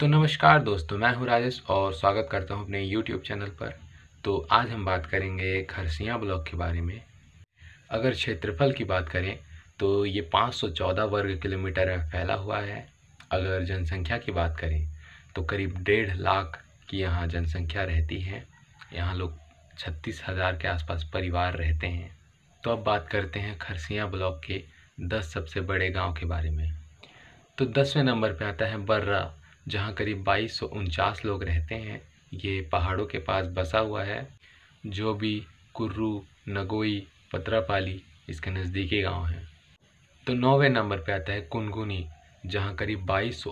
तो नमस्कार दोस्तों मैं हूं राजेश और स्वागत करता हूं अपने YouTube चैनल पर तो आज हम बात करेंगे खरसियाँ ब्लॉक के बारे में अगर क्षेत्रफल की बात करें तो ये 514 वर्ग किलोमीटर में फैला हुआ है अगर जनसंख्या की बात करें तो करीब डेढ़ लाख की यहाँ जनसंख्या रहती है यहाँ लोग छत्तीस हज़ार के आसपास परिवार रहते हैं तो अब बात करते हैं खरसियाँ ब्लॉक के दस सबसे बड़े गाँव के बारे में तो दसवें नंबर पर आता है बर्रा जहाँ करीब बाईस लोग रहते हैं ये पहाड़ों के पास बसा हुआ है जो भी कुर्रू नगोई पत्रापाली इसके नज़दीकी गांव हैं तो नौवे नंबर पे आता है कुनगुनी जहाँ करीब बाईस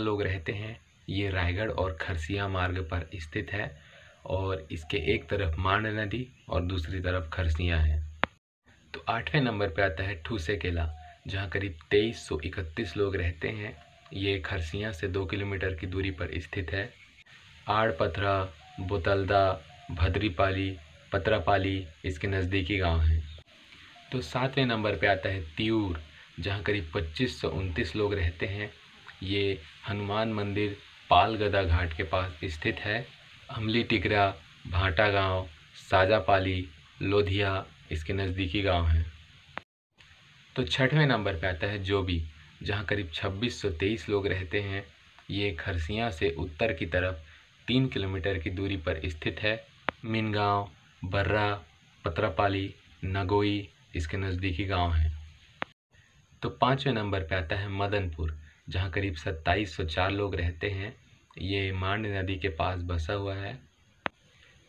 लोग रहते हैं ये रायगढ़ और खरसिया मार्ग पर स्थित है और इसके एक तरफ मांड नदी और दूसरी तरफ खरसिया है तो आठवें नंबर पे आता है ठूसे किला जहाँ करीब तेईस लोग रहते हैं ये खरसियाँ से दो किलोमीटर की दूरी पर स्थित है आड़ पथरा बुतलदा भद्रीपाली पाली इसके नज़दीकी गांव हैं तो सातवें नंबर पे आता है त्यूर जहां करीब पच्चीस सौ उनतीस लोग रहते हैं ये हनुमान मंदिर पालगदा घाट के पास स्थित है अमली टिकरा भाटा गांव साजापाली लोधिया इसके नज़दीकी गांव हैं तो छठवें नंबर पे आता है जोबी जहाँ करीब 2623 लोग रहते हैं ये खरसियाँ से उत्तर की तरफ तीन किलोमीटर की दूरी पर स्थित है मिनगांव बर्रा पत्रापाली नगोई इसके नज़दीकी गांव हैं तो पाँचवें नंबर पे आता है मदनपुर जहाँ करीब 2704 लोग रहते हैं ये मांड नदी के पास बसा हुआ है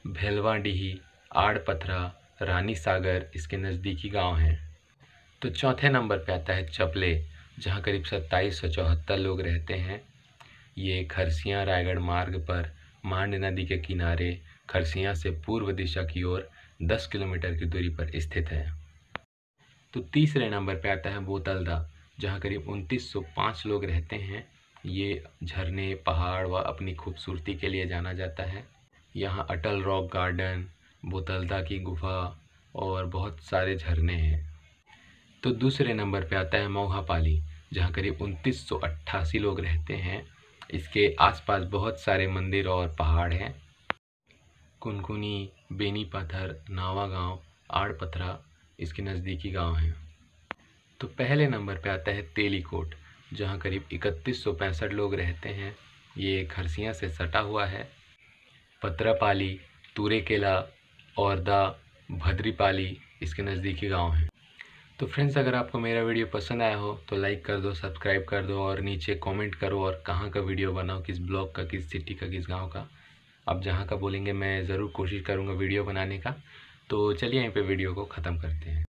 भेलवाडीही आड़ पथरा रानी सागर इसके नज़दीकी गांव हैं तो चौथे नंबर पे आता है चपले जहाँ करीब सत्ताईस सौ चौहत्तर लोग रहते हैं ये खरसियाँ रायगढ़ मार्ग पर मांड नदी के किनारे खरसियाँ से पूर्व दिशा की ओर 10 किलोमीटर की दूरी पर स्थित है तो तीसरे नंबर पर आता है बोतलदा जहाँ करीब 2905 लोग रहते हैं ये झरने पहाड़ व अपनी खूबसूरती के लिए जाना जाता है यहाँ अटल रॉक गार्डन बोतलदा की गुफा और बहुत सारे झरने हैं तो दूसरे नंबर पे आता है मोहापाली जहाँ करीब उनतीस लोग रहते हैं इसके आसपास बहुत सारे मंदिर और पहाड़ हैं कुनकुनी बेनी पत्थर नावा गांव आड़ पथरा इसके नज़दीकी गांव हैं तो पहले नंबर पे आता है तेलीकोट जहाँ करीब इकतीस लोग रहते हैं ये खरसियाँ से सटा हुआ है पत्रापाली तूरे और औरदा भद्रीपाली इसके नज़दीकी गांव हैं तो फ्रेंड्स अगर आपको मेरा वीडियो पसंद आया हो तो लाइक कर दो सब्सक्राइब कर दो और नीचे कमेंट करो और कहाँ का वीडियो बनाओ किस ब्लॉक का किस सिटी का किस गांव का आप जहाँ का बोलेंगे मैं ज़रूर कोशिश करूँगा वीडियो बनाने का तो चलिए यहीं पे वीडियो को ख़त्म करते हैं